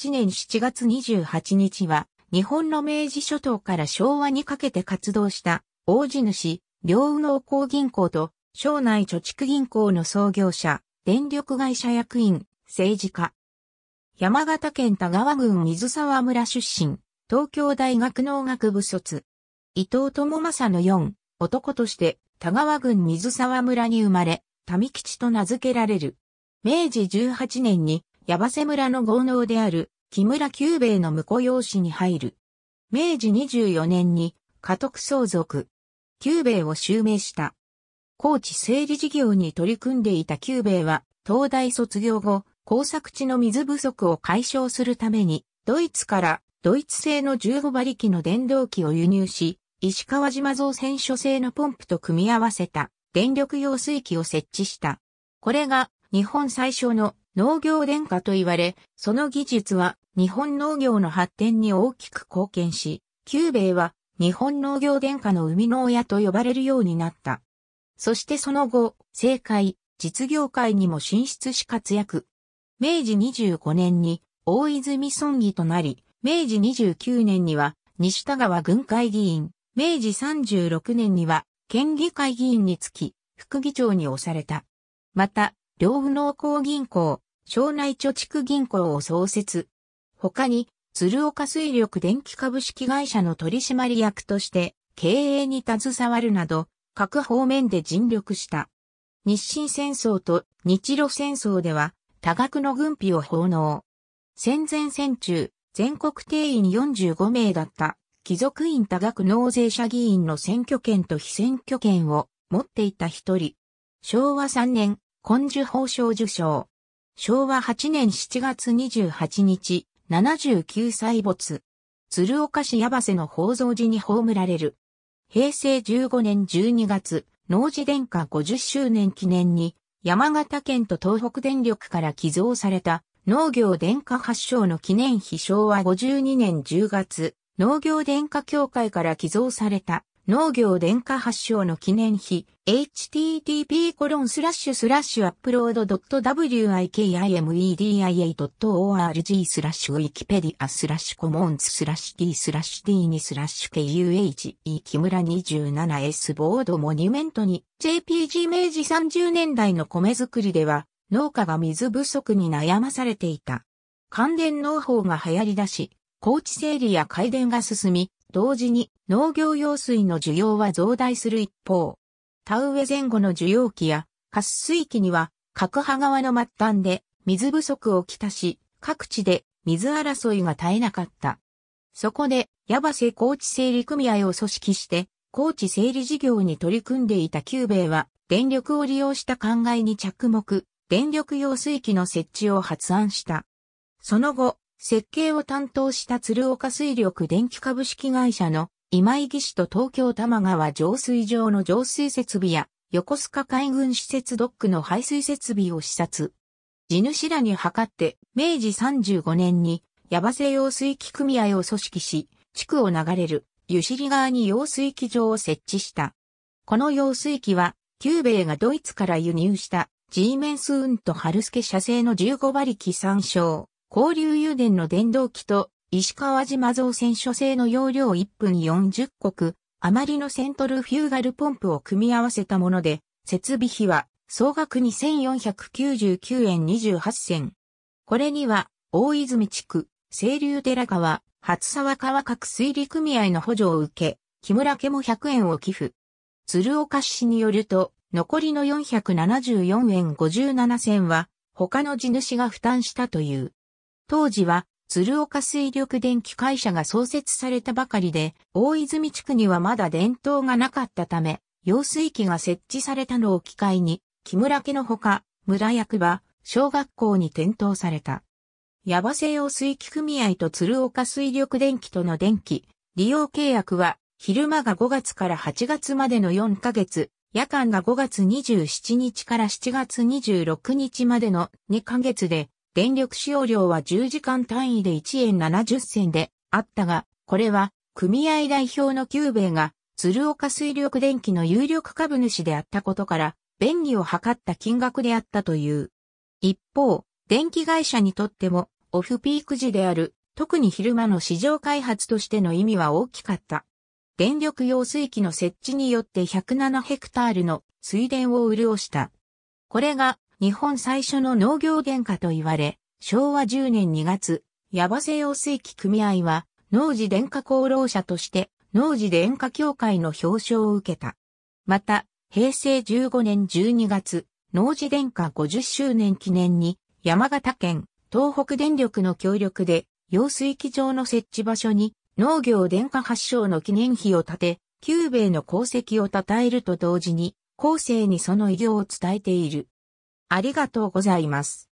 1871年7月28日は、日本の明治諸島から昭和にかけて活動した、大地主、両右農工銀行と、庄内貯蓄銀行の創業者、電力会社役員、政治家。山形県田川郡水沢村出身、東京大学農学部卒。伊藤智正の4、男として、田川郡水沢村に生まれ、民吉と名付けられる。明治18年に矢瀬村の豪農である木村久兵衛の婿養子に入る。明治24年に家督相続。久兵衛を襲名した。高知整理事業に取り組んでいた久兵衛は、東大卒業後、工作地の水不足を解消するために、ドイツからドイツ製の15馬力の電動機を輸入し、石川島造船所製のポンプと組み合わせた電力用水器を設置した。これが日本最初の農業殿下と言われ、その技術は日本農業の発展に大きく貢献し、久兵衛は日本農業殿下の生みの親と呼ばれるようになった。そしてその後、政界、実業界にも進出し活躍。明治25年に大泉村議となり、明治29年には西田川軍会議員、明治36年には県議会議員につき、副議長に押された。また、両右農工銀行、庄内貯蓄銀行を創設。他に、鶴岡水力電気株式会社の取締役として、経営に携わるなど、各方面で尽力した。日清戦争と日露戦争では、多額の軍費を奉納。戦前戦中、全国定員45名だった、貴族院多額納税者議員の選挙権と非選挙権を持っていた一人。昭和3年、根樹法賞受賞。昭和8年7月28日、79歳没。鶴岡市矢瀬の宝蔵寺に葬られる。平成15年12月、農事殿下50周年記念に、山形県と東北電力から寄贈された農業殿下発祥の記念碑昭和52年10月、農業殿下協会から寄贈された農業電化発祥の記念碑、http コロンスラッシュスラッシュアップロード .wikimedia.org スラッシュウィキペディアスラッシュコモンズスラッシュ d スラッシュ d2 スラッシュ kuhe 木村 27s ボードモニュメントに JPG 明治30年代の米作りでは農家が水不足に悩まされていた。関電農法が流行り出し、高地整理や改善が進み、同時に農業用水の需要は増大する一方、田植え前後の需要期や滑水期には各派側の末端で水不足をきたし、各地で水争いが絶えなかった。そこで、矢橋高知整理組合を組織して、高知整理事業に取り組んでいた久兵衛は、電力を利用した考えに着目、電力用水器の設置を発案した。その後、設計を担当した鶴岡水力電気株式会社の今井義士と東京多摩川浄水場の浄水設備や横須賀海軍施設ドックの排水設備を視察。地主らに測って明治35年に矢場瀬用水機組合を組織し、地区を流れる湯尻川に用水機場を設置した。この用水機は、旧米がドイツから輸入した G メンスウントハルスケ社製の15馬力参照。交流油田の電動機と石川島造船所製の容量1分40国、余りのセントルフューガルポンプを組み合わせたもので、設備費は総額2499円28銭。これには、大泉地区、清流寺川、初沢川各水利組合の補助を受け、木村家も100円を寄付。鶴岡市によると、残りの474円57銭は、他の地主が負担したという。当時は、鶴岡水力電気会社が創設されたばかりで、大泉地区にはまだ電灯がなかったため、用水器が設置されたのを機会に、木村家のほか、村役場、小学校に転倒された。矢場西用水器組合と鶴岡水力電気との電気、利用契約は、昼間が5月から8月までの4ヶ月、夜間が5月27日から7月26日までの2ヶ月で、電力使用量は10時間単位で1円70銭であったが、これは組合代表の久兵衛が鶴岡水力電機の有力株主であったことから、便宜を図った金額であったという。一方、電気会社にとっても、オフピーク時である、特に昼間の市場開発としての意味は大きかった。電力用水器の設置によって107ヘクタールの水田を潤した。これが日本最初の農業殿下と言われ、昭和10年2月、矢場西洋水機組合は、農事殿下功労者として、農事殿下協会の表彰を受けた。また、平成15年12月、農事殿下50周年記念に、山形県、東北電力の協力で、用水機場の設置場所に、農業殿下発祥の記念碑を建て、久米の功績を称えると同時に、後世にその偉業を伝えている。ありがとうございます。